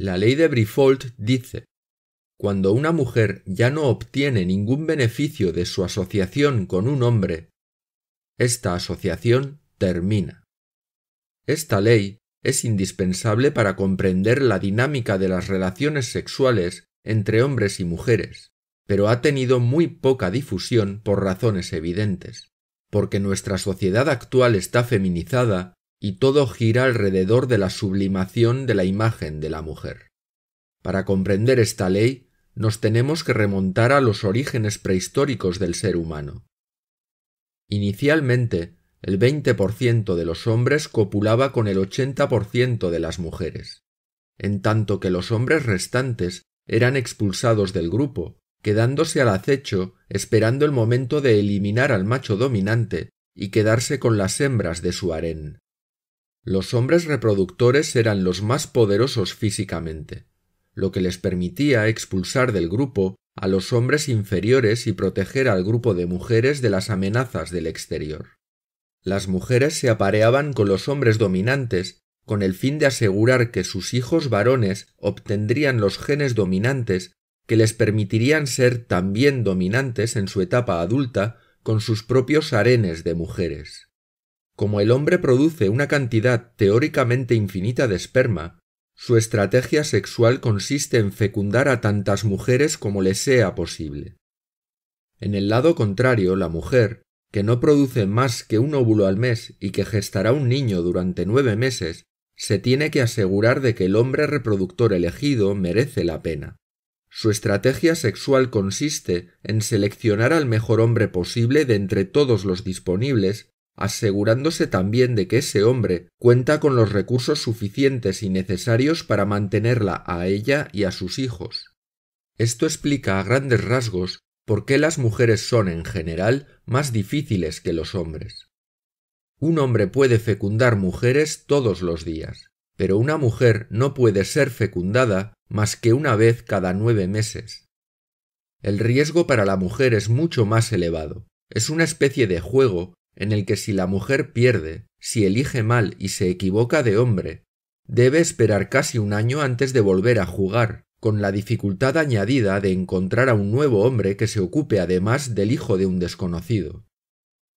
La ley de Brifold dice, cuando una mujer ya no obtiene ningún beneficio de su asociación con un hombre, esta asociación termina. Esta ley es indispensable para comprender la dinámica de las relaciones sexuales entre hombres y mujeres, pero ha tenido muy poca difusión por razones evidentes, porque nuestra sociedad actual está feminizada y todo gira alrededor de la sublimación de la imagen de la mujer. Para comprender esta ley, nos tenemos que remontar a los orígenes prehistóricos del ser humano. Inicialmente, el 20% de los hombres copulaba con el 80% de las mujeres, en tanto que los hombres restantes eran expulsados del grupo, quedándose al acecho esperando el momento de eliminar al macho dominante y quedarse con las hembras de su harén. Los hombres reproductores eran los más poderosos físicamente, lo que les permitía expulsar del grupo a los hombres inferiores y proteger al grupo de mujeres de las amenazas del exterior. Las mujeres se apareaban con los hombres dominantes con el fin de asegurar que sus hijos varones obtendrían los genes dominantes que les permitirían ser también dominantes en su etapa adulta con sus propios harenes de mujeres. Como el hombre produce una cantidad teóricamente infinita de esperma, su estrategia sexual consiste en fecundar a tantas mujeres como le sea posible. En el lado contrario, la mujer, que no produce más que un óvulo al mes y que gestará un niño durante nueve meses, se tiene que asegurar de que el hombre reproductor elegido merece la pena. Su estrategia sexual consiste en seleccionar al mejor hombre posible de entre todos los disponibles asegurándose también de que ese hombre cuenta con los recursos suficientes y necesarios para mantenerla a ella y a sus hijos. Esto explica a grandes rasgos por qué las mujeres son en general más difíciles que los hombres. Un hombre puede fecundar mujeres todos los días, pero una mujer no puede ser fecundada más que una vez cada nueve meses. El riesgo para la mujer es mucho más elevado. Es una especie de juego en el que si la mujer pierde, si elige mal y se equivoca de hombre, debe esperar casi un año antes de volver a jugar, con la dificultad añadida de encontrar a un nuevo hombre que se ocupe además del hijo de un desconocido.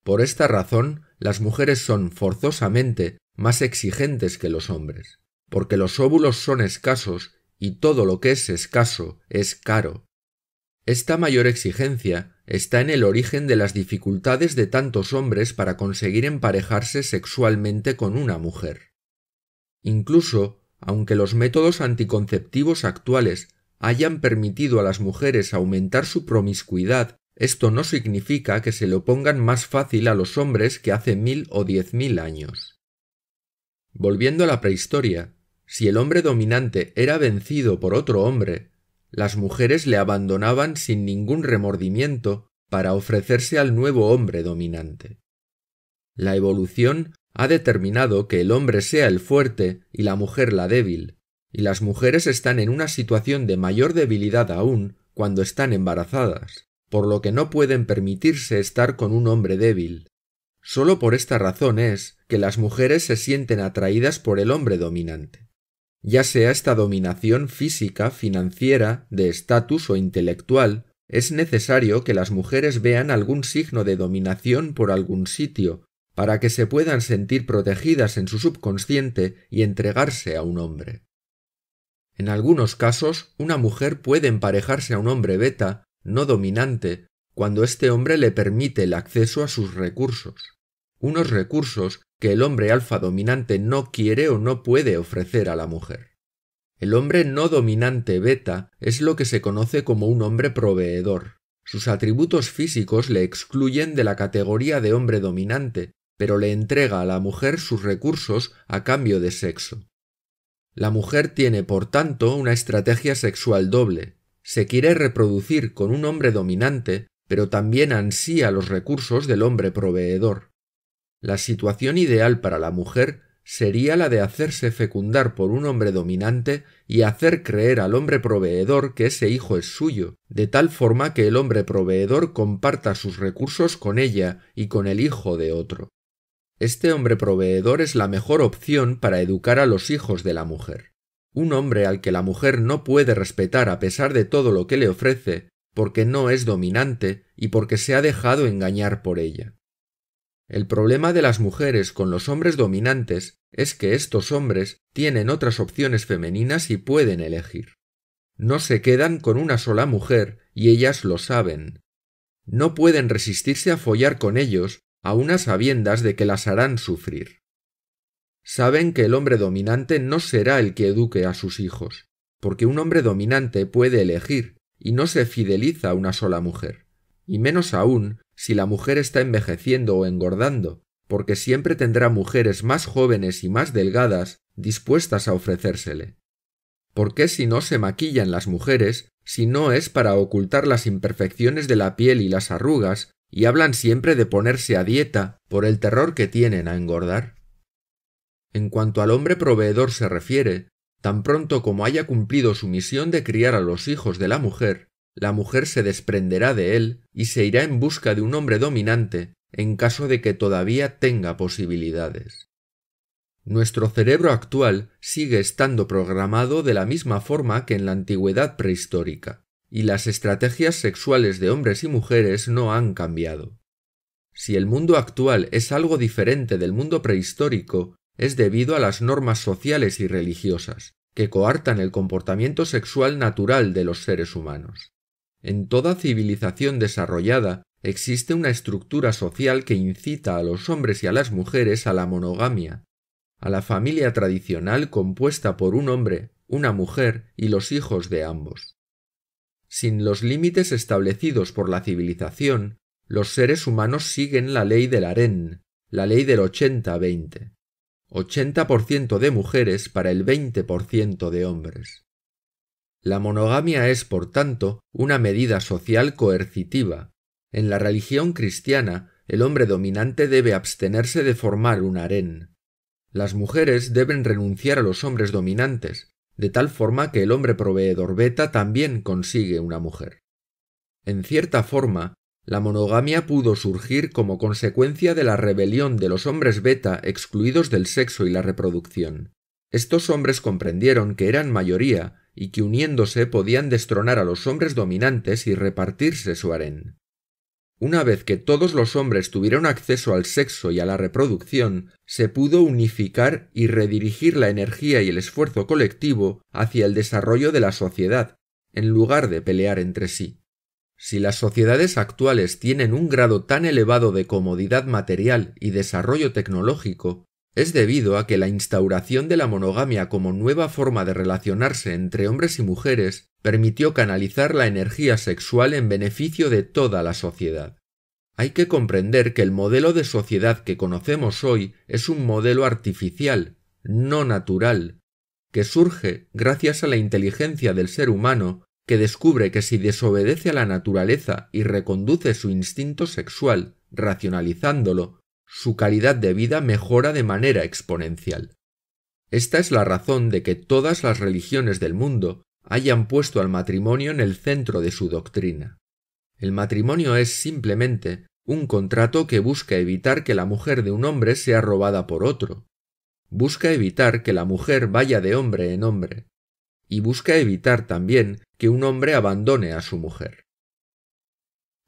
Por esta razón, las mujeres son forzosamente más exigentes que los hombres, porque los óvulos son escasos y todo lo que es escaso es caro. Esta mayor exigencia está en el origen de las dificultades de tantos hombres para conseguir emparejarse sexualmente con una mujer. Incluso, aunque los métodos anticonceptivos actuales hayan permitido a las mujeres aumentar su promiscuidad, esto no significa que se lo pongan más fácil a los hombres que hace mil o diez mil años. Volviendo a la prehistoria, si el hombre dominante era vencido por otro hombre, las mujeres le abandonaban sin ningún remordimiento para ofrecerse al nuevo hombre dominante. La evolución ha determinado que el hombre sea el fuerte y la mujer la débil, y las mujeres están en una situación de mayor debilidad aún cuando están embarazadas, por lo que no pueden permitirse estar con un hombre débil. Solo por esta razón es que las mujeres se sienten atraídas por el hombre dominante ya sea esta dominación física, financiera, de estatus o intelectual, es necesario que las mujeres vean algún signo de dominación por algún sitio, para que se puedan sentir protegidas en su subconsciente y entregarse a un hombre. En algunos casos, una mujer puede emparejarse a un hombre beta, no dominante, cuando este hombre le permite el acceso a sus recursos, unos recursos que el hombre alfa dominante no quiere o no puede ofrecer a la mujer. El hombre no dominante beta es lo que se conoce como un hombre proveedor. Sus atributos físicos le excluyen de la categoría de hombre dominante, pero le entrega a la mujer sus recursos a cambio de sexo. La mujer tiene, por tanto, una estrategia sexual doble. Se quiere reproducir con un hombre dominante, pero también ansía los recursos del hombre proveedor. La situación ideal para la mujer sería la de hacerse fecundar por un hombre dominante y hacer creer al hombre proveedor que ese hijo es suyo, de tal forma que el hombre proveedor comparta sus recursos con ella y con el hijo de otro. Este hombre proveedor es la mejor opción para educar a los hijos de la mujer. Un hombre al que la mujer no puede respetar a pesar de todo lo que le ofrece, porque no es dominante y porque se ha dejado engañar por ella. El problema de las mujeres con los hombres dominantes es que estos hombres tienen otras opciones femeninas y pueden elegir. No se quedan con una sola mujer y ellas lo saben. No pueden resistirse a follar con ellos a unas sabiendas de que las harán sufrir. Saben que el hombre dominante no será el que eduque a sus hijos, porque un hombre dominante puede elegir y no se fideliza a una sola mujer y menos aún si la mujer está envejeciendo o engordando, porque siempre tendrá mujeres más jóvenes y más delgadas dispuestas a ofrecérsele. ¿Por qué si no se maquillan las mujeres, si no es para ocultar las imperfecciones de la piel y las arrugas, y hablan siempre de ponerse a dieta por el terror que tienen a engordar? En cuanto al hombre proveedor se refiere, tan pronto como haya cumplido su misión de criar a los hijos de la mujer, la mujer se desprenderá de él y se irá en busca de un hombre dominante en caso de que todavía tenga posibilidades. Nuestro cerebro actual sigue estando programado de la misma forma que en la antigüedad prehistórica, y las estrategias sexuales de hombres y mujeres no han cambiado. Si el mundo actual es algo diferente del mundo prehistórico, es debido a las normas sociales y religiosas, que coartan el comportamiento sexual natural de los seres humanos. En toda civilización desarrollada existe una estructura social que incita a los hombres y a las mujeres a la monogamia, a la familia tradicional compuesta por un hombre, una mujer y los hijos de ambos. Sin los límites establecidos por la civilización, los seres humanos siguen la ley del aren, la ley del 80%, -20, 80 de mujeres para el 20% de hombres. La monogamia es, por tanto, una medida social coercitiva. En la religión cristiana, el hombre dominante debe abstenerse de formar un harén. Las mujeres deben renunciar a los hombres dominantes, de tal forma que el hombre proveedor beta también consigue una mujer. En cierta forma, la monogamia pudo surgir como consecuencia de la rebelión de los hombres beta excluidos del sexo y la reproducción. Estos hombres comprendieron que eran mayoría y que uniéndose podían destronar a los hombres dominantes y repartirse su harén. Una vez que todos los hombres tuvieron acceso al sexo y a la reproducción, se pudo unificar y redirigir la energía y el esfuerzo colectivo hacia el desarrollo de la sociedad, en lugar de pelear entre sí. Si las sociedades actuales tienen un grado tan elevado de comodidad material y desarrollo tecnológico, es debido a que la instauración de la monogamia como nueva forma de relacionarse entre hombres y mujeres permitió canalizar la energía sexual en beneficio de toda la sociedad. Hay que comprender que el modelo de sociedad que conocemos hoy es un modelo artificial, no natural, que surge gracias a la inteligencia del ser humano que descubre que si desobedece a la naturaleza y reconduce su instinto sexual, racionalizándolo, su calidad de vida mejora de manera exponencial. Esta es la razón de que todas las religiones del mundo hayan puesto al matrimonio en el centro de su doctrina. El matrimonio es simplemente un contrato que busca evitar que la mujer de un hombre sea robada por otro, busca evitar que la mujer vaya de hombre en hombre, y busca evitar también que un hombre abandone a su mujer.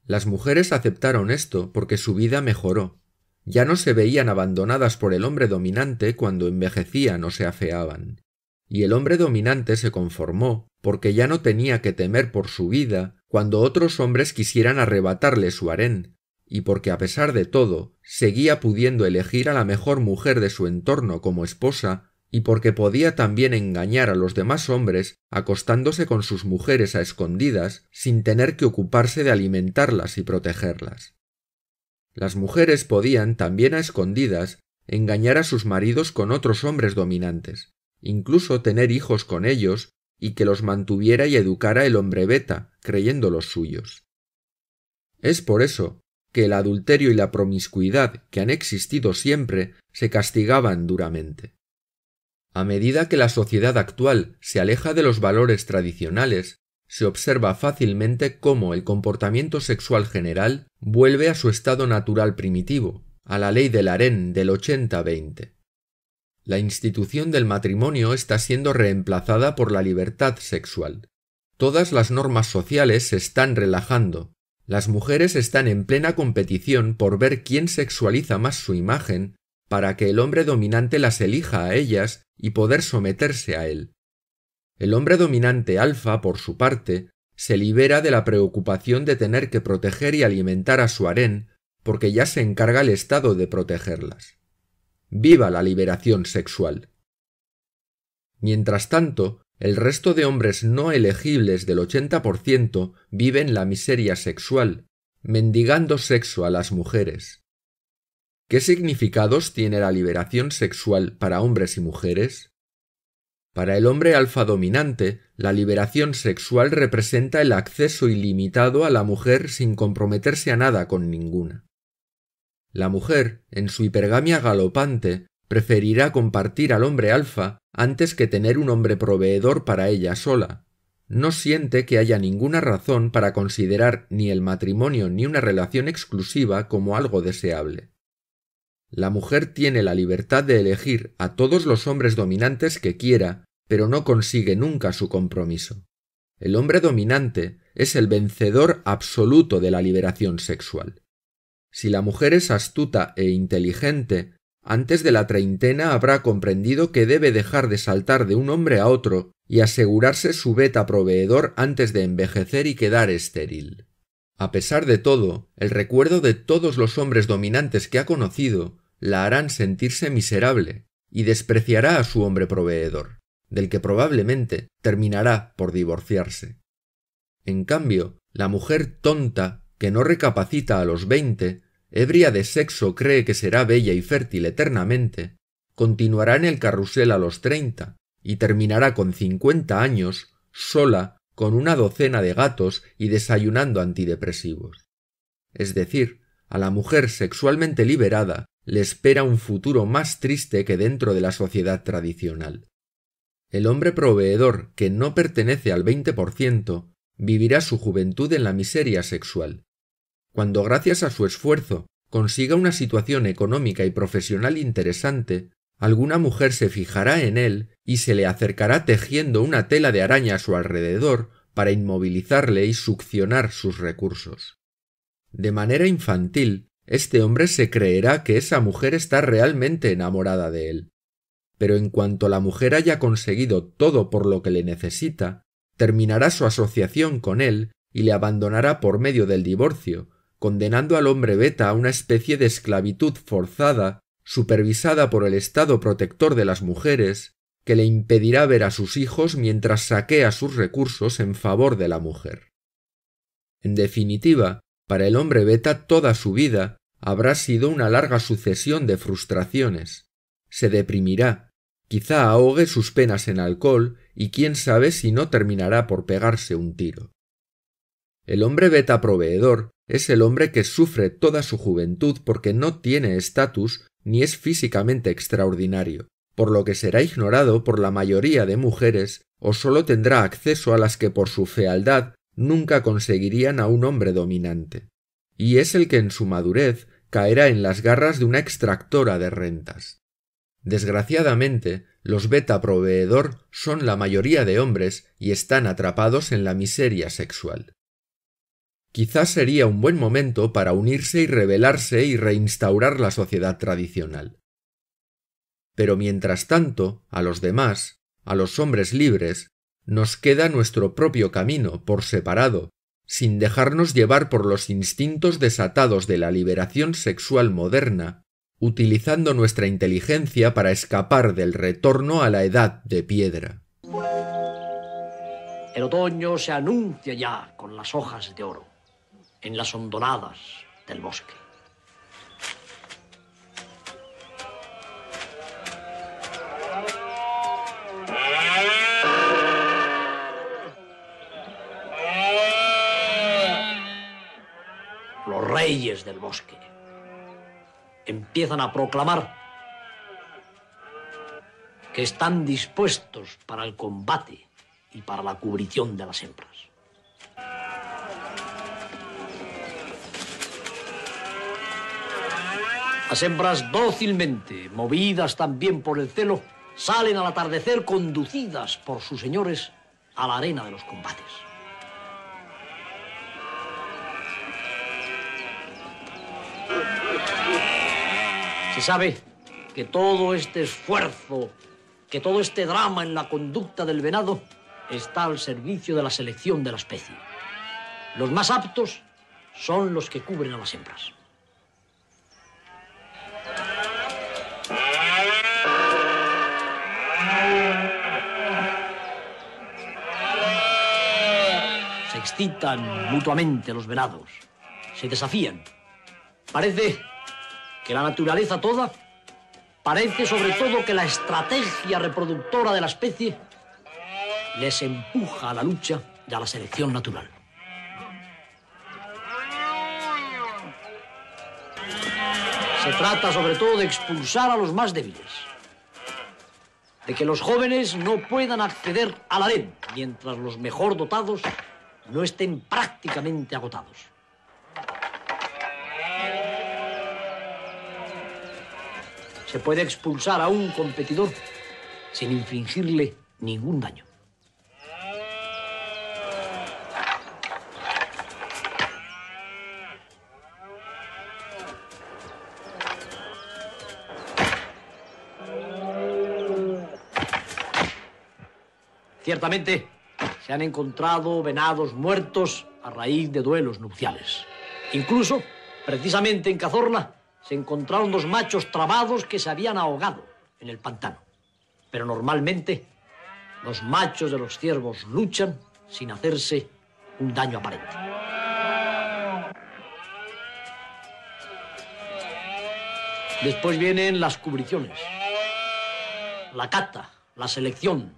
Las mujeres aceptaron esto porque su vida mejoró, ya no se veían abandonadas por el hombre dominante cuando envejecían o se afeaban. Y el hombre dominante se conformó, porque ya no tenía que temer por su vida cuando otros hombres quisieran arrebatarle su harén, y porque a pesar de todo, seguía pudiendo elegir a la mejor mujer de su entorno como esposa y porque podía también engañar a los demás hombres acostándose con sus mujeres a escondidas sin tener que ocuparse de alimentarlas y protegerlas. Las mujeres podían, también a escondidas, engañar a sus maridos con otros hombres dominantes, incluso tener hijos con ellos y que los mantuviera y educara el hombre beta, creyéndolos suyos. Es por eso que el adulterio y la promiscuidad que han existido siempre se castigaban duramente. A medida que la sociedad actual se aleja de los valores tradicionales, se observa fácilmente cómo el comportamiento sexual general vuelve a su estado natural primitivo, a la ley del harén del 80-20. La institución del matrimonio está siendo reemplazada por la libertad sexual. Todas las normas sociales se están relajando. Las mujeres están en plena competición por ver quién sexualiza más su imagen para que el hombre dominante las elija a ellas y poder someterse a él. El hombre dominante alfa, por su parte, se libera de la preocupación de tener que proteger y alimentar a su harén, porque ya se encarga el Estado de protegerlas. ¡Viva la liberación sexual! Mientras tanto, el resto de hombres no elegibles del 80% viven la miseria sexual, mendigando sexo a las mujeres. ¿Qué significados tiene la liberación sexual para hombres y mujeres? Para el hombre alfa dominante, la liberación sexual representa el acceso ilimitado a la mujer sin comprometerse a nada con ninguna. La mujer, en su hipergamia galopante, preferirá compartir al hombre alfa antes que tener un hombre proveedor para ella sola. No siente que haya ninguna razón para considerar ni el matrimonio ni una relación exclusiva como algo deseable. La mujer tiene la libertad de elegir a todos los hombres dominantes que quiera, pero no consigue nunca su compromiso. El hombre dominante es el vencedor absoluto de la liberación sexual. Si la mujer es astuta e inteligente, antes de la treintena habrá comprendido que debe dejar de saltar de un hombre a otro y asegurarse su beta proveedor antes de envejecer y quedar estéril. A pesar de todo, el recuerdo de todos los hombres dominantes que ha conocido la harán sentirse miserable y despreciará a su hombre proveedor, del que probablemente terminará por divorciarse. En cambio, la mujer tonta, que no recapacita a los veinte, ebria de sexo cree que será bella y fértil eternamente, continuará en el carrusel a los treinta y terminará con cincuenta años sola con una docena de gatos y desayunando antidepresivos. Es decir, a la mujer sexualmente liberada le espera un futuro más triste que dentro de la sociedad tradicional. El hombre proveedor, que no pertenece al 20%, vivirá su juventud en la miseria sexual. Cuando gracias a su esfuerzo consiga una situación económica y profesional interesante, alguna mujer se fijará en él y se le acercará tejiendo una tela de araña a su alrededor para inmovilizarle y succionar sus recursos. De manera infantil, este hombre se creerá que esa mujer está realmente enamorada de él. Pero en cuanto la mujer haya conseguido todo por lo que le necesita, terminará su asociación con él y le abandonará por medio del divorcio, condenando al hombre beta a una especie de esclavitud forzada, supervisada por el Estado protector de las mujeres, que le impedirá ver a sus hijos mientras saquea sus recursos en favor de la mujer. En definitiva, para el hombre beta toda su vida habrá sido una larga sucesión de frustraciones. Se deprimirá, quizá ahogue sus penas en alcohol y quién sabe si no terminará por pegarse un tiro. El hombre beta proveedor es el hombre que sufre toda su juventud porque no tiene estatus ni es físicamente extraordinario, por lo que será ignorado por la mayoría de mujeres o solo tendrá acceso a las que por su fealdad nunca conseguirían a un hombre dominante, y es el que en su madurez caerá en las garras de una extractora de rentas. Desgraciadamente, los beta proveedor son la mayoría de hombres y están atrapados en la miseria sexual. Quizás sería un buen momento para unirse y rebelarse y reinstaurar la sociedad tradicional. Pero mientras tanto, a los demás, a los hombres libres, nos queda nuestro propio camino por separado, sin dejarnos llevar por los instintos desatados de la liberación sexual moderna, utilizando nuestra inteligencia para escapar del retorno a la edad de piedra. El otoño se anuncia ya con las hojas de oro en las hondonadas del bosque. reyes del bosque empiezan a proclamar que están dispuestos para el combate y para la cubrición de las hembras. Las hembras dócilmente, movidas también por el celo, salen al atardecer conducidas por sus señores a la arena de los combates. Se sabe que todo este esfuerzo, que todo este drama en la conducta del venado está al servicio de la selección de la especie. Los más aptos son los que cubren a las hembras. Se excitan mutuamente los venados, se desafían. Parece que la naturaleza toda parece sobre todo que la estrategia reproductora de la especie les empuja a la lucha y a la selección natural. Se trata sobre todo de expulsar a los más débiles, de que los jóvenes no puedan acceder a la red mientras los mejor dotados no estén prácticamente agotados. se puede expulsar a un competidor sin infringirle ningún daño. Ciertamente, se han encontrado venados muertos a raíz de duelos nupciales. Incluso, precisamente en Cazorla, se encontraron dos machos trabados que se habían ahogado en el pantano. Pero normalmente los machos de los ciervos luchan sin hacerse un daño aparente. Después vienen las cubriciones, la cata, la selección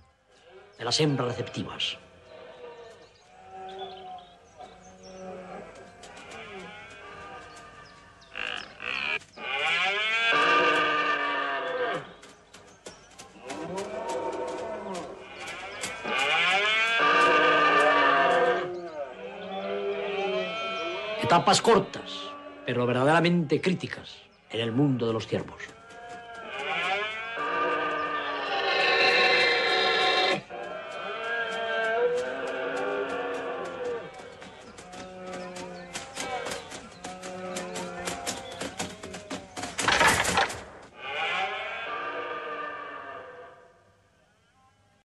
de las hembras receptivas. Tapas cortas, pero verdaderamente críticas en el mundo de los ciervos.